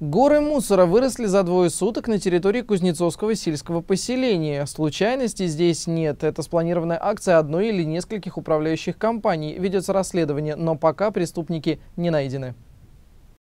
Горы мусора выросли за двое суток на территории Кузнецовского сельского поселения. Случайности здесь нет. Это спланированная акция одной или нескольких управляющих компаний. Ведется расследование, но пока преступники не найдены.